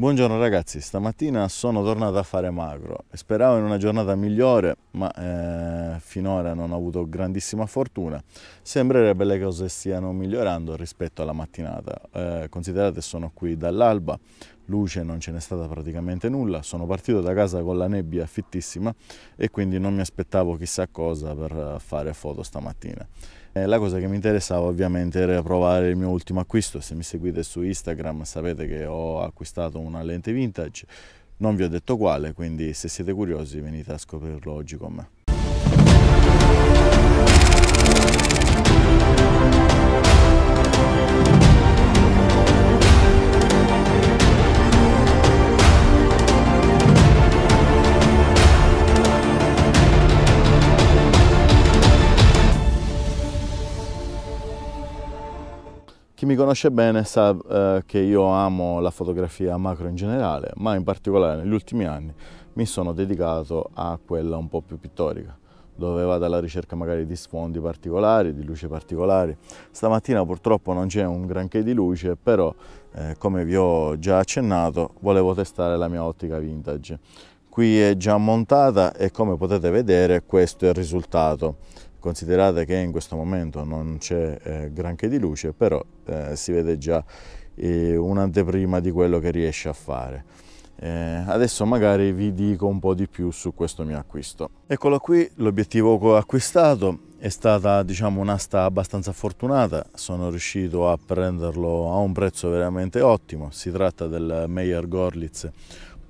Buongiorno ragazzi, stamattina sono tornato a fare macro. Speravo in una giornata migliore, ma eh, finora non ho avuto grandissima fortuna. Sembrerebbe le cose stiano migliorando rispetto alla mattinata. Eh, considerate sono qui dall'alba, luce non ce n'è stata praticamente nulla, sono partito da casa con la nebbia fittissima e quindi non mi aspettavo chissà cosa per eh, fare foto stamattina. Eh, la cosa che mi interessava ovviamente era provare il mio ultimo acquisto, se mi seguite su Instagram sapete che ho acquistato una lente vintage, non vi ho detto quale, quindi se siete curiosi venite a scoprirlo oggi con me. mi conosce bene sa eh, che io amo la fotografia macro in generale, ma in particolare negli ultimi anni mi sono dedicato a quella un po' più pittorica, dove vado alla ricerca magari di sfondi particolari, di luci particolari. Stamattina purtroppo non c'è un granché di luce, però eh, come vi ho già accennato volevo testare la mia ottica vintage. Qui è già montata e come potete vedere questo è il risultato. Considerate che in questo momento non c'è eh, granché di luce, però eh, si vede già eh, un'anteprima di quello che riesce a fare. Eh, adesso magari vi dico un po' di più su questo mio acquisto. Eccolo qui, l'obiettivo che ho acquistato è stata diciamo un'asta abbastanza fortunata, sono riuscito a prenderlo a un prezzo veramente ottimo, si tratta del Meyer Gorlitz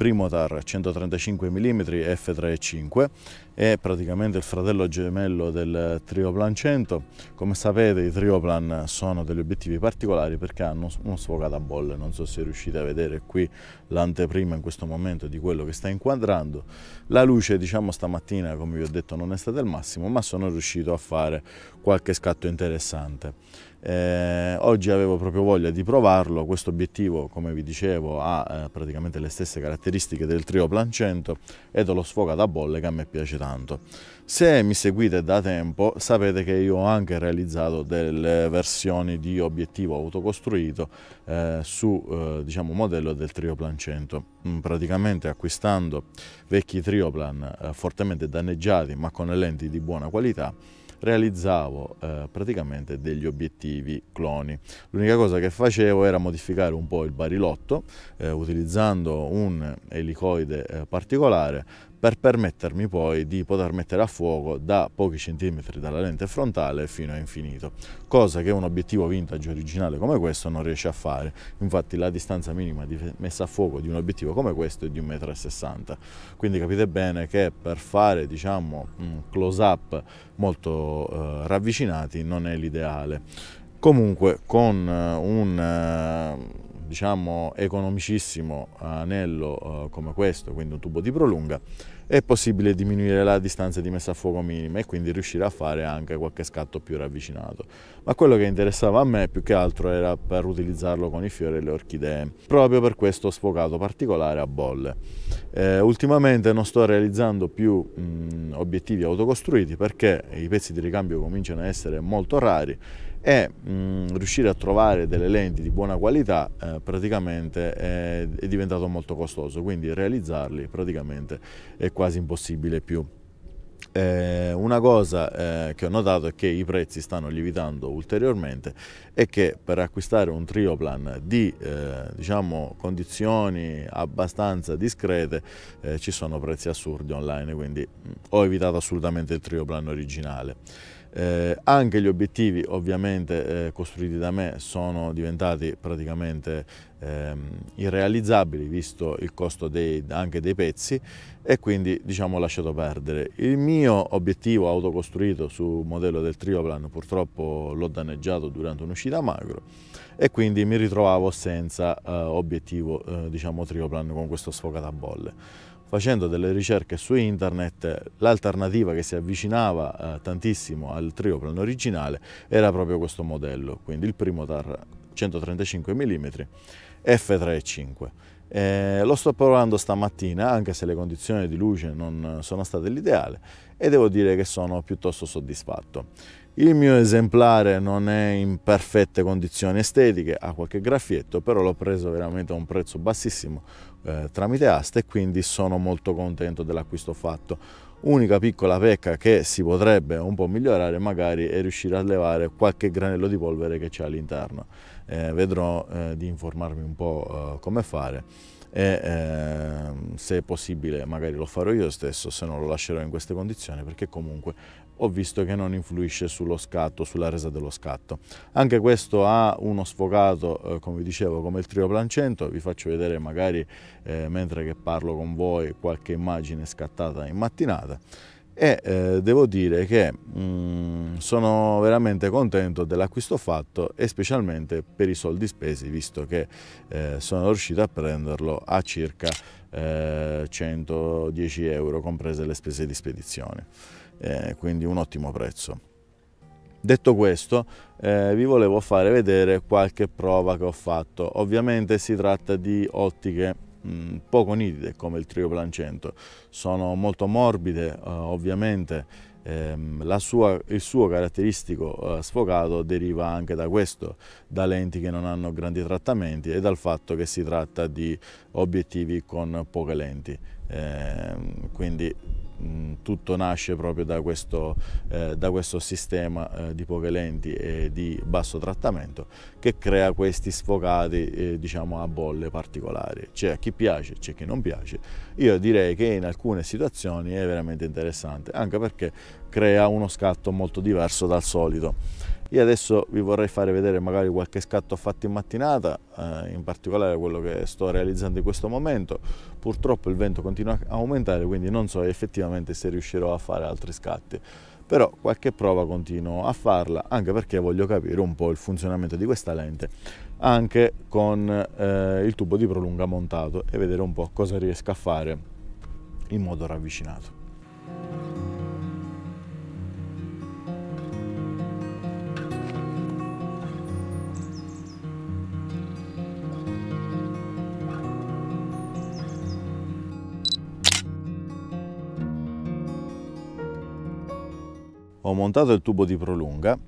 primo TAR 135 mm f3.5 è praticamente il fratello gemello del Trioplan 100 come sapete i Trioplan sono degli obiettivi particolari perché hanno uno sfocato a bolle non so se riuscite a vedere qui l'anteprima in questo momento di quello che sta inquadrando la luce diciamo stamattina come vi ho detto non è stata il massimo ma sono riuscito a fare qualche scatto interessante eh, oggi avevo proprio voglia di provarlo questo obiettivo come vi dicevo ha eh, praticamente le stesse caratteristiche caratteristiche del trio Plancento e dello sfogato a bolle che a me piace tanto. Se mi seguite da tempo sapete che io ho anche realizzato delle versioni di obiettivo autocostruito eh, su eh, diciamo, modello del trio Plancento, mm, praticamente acquistando vecchi trioplan eh, fortemente danneggiati ma con lenti di buona qualità realizzavo eh, praticamente degli obiettivi cloni. L'unica cosa che facevo era modificare un po' il barilotto eh, utilizzando un elicoide eh, particolare per permettermi poi di poter mettere a fuoco da pochi centimetri dalla lente frontale fino a infinito, cosa che un obiettivo vintage originale come questo non riesce a fare, infatti la distanza minima di messa a fuoco di un obiettivo come questo è di 1,60 m, quindi capite bene che per fare diciamo un close up molto eh, ravvicinati non è l'ideale. Comunque con eh, un eh, diciamo, economicissimo eh, anello eh, come questo, quindi un tubo di prolunga, è possibile diminuire la distanza di messa a fuoco minima e quindi riuscire a fare anche qualche scatto più ravvicinato. Ma quello che interessava a me più che altro era per utilizzarlo con i fiori e le orchidee, proprio per questo sfocato particolare a bolle. Eh, ultimamente non sto realizzando più mh, mm, obiettivi autocostruiti perché i pezzi di ricambio cominciano a essere molto rari e mh, mm, riuscire a trovare delle lenti di buona qualità eh, praticamente è, è, diventato molto costoso, quindi realizzarli praticamente è quasi impossibile più. Eh, una cosa eh, che ho notato è che i prezzi stanno lievitando ulteriormente e che per acquistare un trioplan di eh, diciamo, condizioni abbastanza discrete eh, ci sono prezzi assurdi online, quindi mm, ho evitato assolutamente il trioplan originale. Eh, anche gli obiettivi ovviamente eh, costruiti da me sono diventati praticamente ehm, irrealizzabili visto il costo dei, anche dei pezzi e quindi diciamo ho lasciato perdere. Il mio obiettivo autocostruito su modello del Trioplan purtroppo l'ho danneggiato durante un'uscita magro e quindi mi ritrovavo senza eh, obiettivo eh, diciamo Trioplan con questo sfocato a bolle facendo delle ricerche su internet l'alternativa che si avvicinava eh, tantissimo al trioplano originale era proprio questo modello, quindi il primo TAR 135 mm F3.5. Eh, lo sto provando stamattina anche se le condizioni di luce non sono state l'ideale e devo dire che sono piuttosto soddisfatto. Il mio esemplare non è in perfette condizioni estetiche, ha qualche graffietto, però l'ho preso veramente a un prezzo bassissimo eh, tramite asta e quindi sono molto contento dell'acquisto fatto. Unica piccola pecca che si potrebbe un po' migliorare magari è riuscire a levare qualche granello di polvere che c'è all'interno. Eh, vedrò eh, di informarmi un po' eh, come fare e eh, se è possibile magari lo farò io stesso, se no lo lascerò in queste condizioni perché comunque ho visto che non influisce sullo scatto, sulla resa dello scatto. Anche questo ha uno sfocato, eh, come dicevo, come il trio plancento, vi faccio vedere magari eh, mentre che parlo con voi qualche immagine scattata in mattinata e eh, devo dire che mh, mm, sono veramente contento dell'acquisto fatto e specialmente per i soldi spesi visto che eh, sono riuscito a prenderlo a circa eh, 110 euro, comprese le spese di spedizione, eh, quindi un ottimo prezzo. Detto questo, eh, vi volevo fare vedere qualche prova che ho fatto. Ovviamente si tratta di ottiche mh, mm, poco nitide come il Trio Plancento, sono molto morbide eh, ovviamente Ehm, sua, il suo caratteristico eh, sfocato deriva anche da questo, da lenti che non hanno grandi trattamenti e dal fatto che si tratta di obiettivi con poche lenti. Eh, quindi Mm, tutto nasce proprio da questo, eh, da questo sistema eh, di poche lenti e di basso trattamento che crea questi sfocati eh, diciamo a bolle particolari. C'è chi piace, c'è chi non piace. Io direi che in alcune situazioni è veramente interessante anche perché crea uno scatto molto diverso dal solito. Io adesso vi vorrei fare vedere magari qualche scatto fatto in mattinata, eh, in particolare quello che sto realizzando in questo momento. Purtroppo il vento continua a aumentare, quindi non so effettivamente se riuscirò a fare altri scatti. Però qualche prova continuo a farla, anche perché voglio capire un po' il funzionamento di questa lente, anche con eh, il tubo di prolunga montato e vedere un po' cosa riesco a fare in modo ravvicinato. ho montato il tubo di prolunga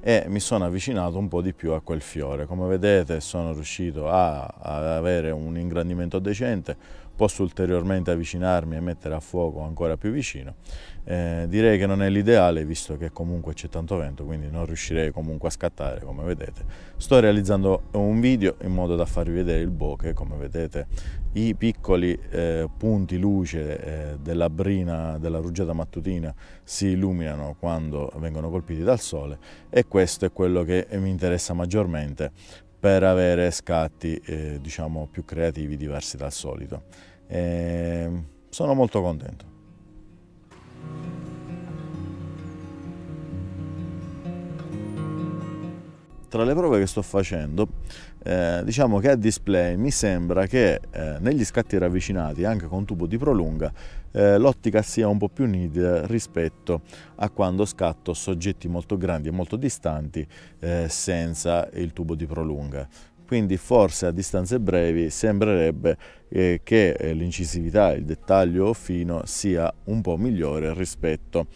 e mi sono avvicinato un po' di più a quel fiore. Come vedete sono riuscito a, a avere un ingrandimento decente, posso ulteriormente avvicinarmi e mettere a fuoco ancora più vicino. Eh, direi che non è l'ideale visto che comunque c'è tanto vento, quindi non riuscirei comunque a scattare come vedete. Sto realizzando un video in modo da farvi vedere il bokeh, come vedete i piccoli eh, punti luce eh, della brina della rugiada mattutina si illuminano quando vengono colpiti dal sole e questo è quello che mi interessa maggiormente per avere scatti eh, diciamo, più creativi, diversi dal solito. E ehm, sono molto contento. tra le prove che sto facendo, eh, diciamo che a display mi sembra che eh, negli scatti ravvicinati, anche con tubo di prolunga, eh, l'ottica sia un po' più nitida rispetto a quando scatto soggetti molto grandi e molto distanti eh, senza il tubo di prolunga. Quindi forse a distanze brevi sembrerebbe eh, che eh, l'incisività, il dettaglio fino sia un po' migliore rispetto a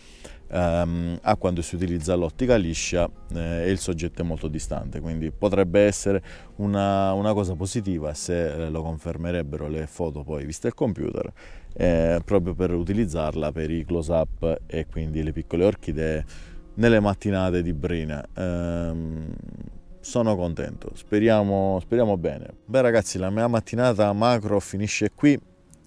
ehm, a quando si utilizza l'ottica liscia eh, e il soggetto è molto distante. Quindi potrebbe essere una, una cosa positiva se eh, lo confermerebbero le foto poi viste al computer, eh, proprio per utilizzarla per i close-up e quindi le piccole orchidee nelle mattinate di Brina. Ehm, sono contento, speriamo, speriamo bene. Beh ragazzi, la mia mattinata macro finisce qui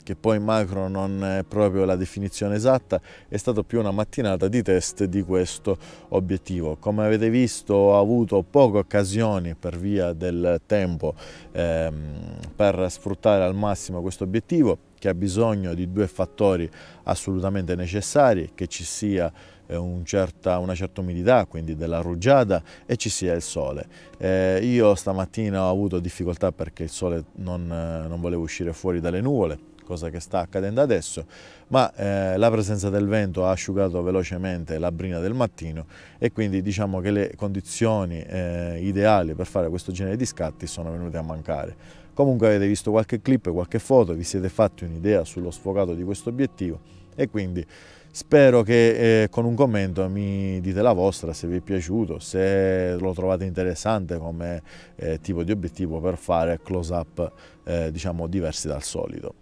che poi macro non è proprio la definizione esatta, è stato più una mattinata di test di questo obiettivo. Come avete visto ho avuto poche occasioni per via del tempo ehm, per sfruttare al massimo questo obiettivo che ha bisogno di due fattori assolutamente necessari, che ci sia eh, un certa, una certa umidità, quindi della rugiada, e ci sia il sole. Eh, io stamattina ho avuto difficoltà perché il sole non, eh, non volevo uscire fuori dalle nuvole, cosa che sta accadendo adesso, ma eh, la presenza del vento ha asciugato velocemente la brina del mattino e quindi diciamo che le condizioni eh, ideali per fare questo genere di scatti sono venute a mancare. Comunque avete visto qualche clip, qualche foto, vi siete fatti un'idea sullo sfocato di questo obiettivo e quindi spero che eh, con un commento mi dite la vostra se vi è piaciuto, se lo trovate interessante come eh, tipo di obiettivo per fare close up eh, diciamo diversi dal solito.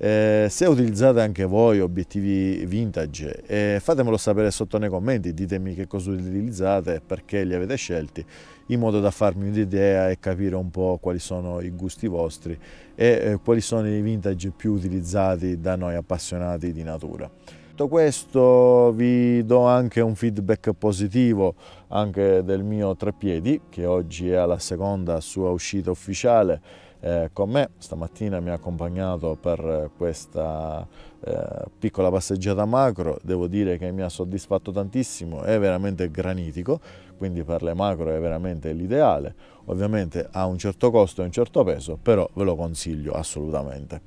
Eh, se utilizzate anche voi obiettivi vintage, eh, fatemelo sapere sotto nei commenti, ditemi che cosa utilizzate e perché li avete scelti, in modo da farmi un'idea e capire un po' quali sono i gusti vostri e eh, quali sono i vintage più utilizzati da noi appassionati di natura. Detto questo vi do anche un feedback positivo anche del mio treppiedi che oggi è alla seconda sua uscita ufficiale eh, con me. Stamattina mi ha accompagnato per eh, questa eh, piccola passeggiata macro, devo dire che mi ha soddisfatto tantissimo, è veramente granitico, quindi per le macro è veramente l'ideale. Ovviamente ha un certo costo e un certo peso, però ve lo consiglio assolutamente.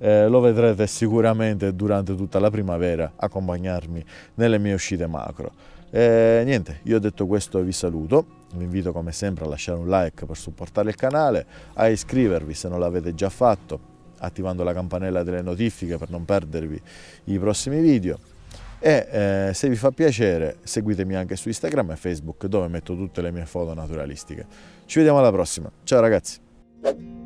Eh, lo vedrete sicuramente durante tutta la primavera accompagnarmi nelle mie uscite macro. Eh, niente, io detto questo vi saluto vi invito come sempre a lasciare un like per supportare il canale, a iscrivervi se non l'avete già fatto, attivando la campanella delle notifiche per non perdervi i prossimi video e eh, se vi fa piacere seguitemi anche su Instagram e Facebook dove metto tutte le mie foto naturalistiche. Ci vediamo alla prossima, ciao ragazzi!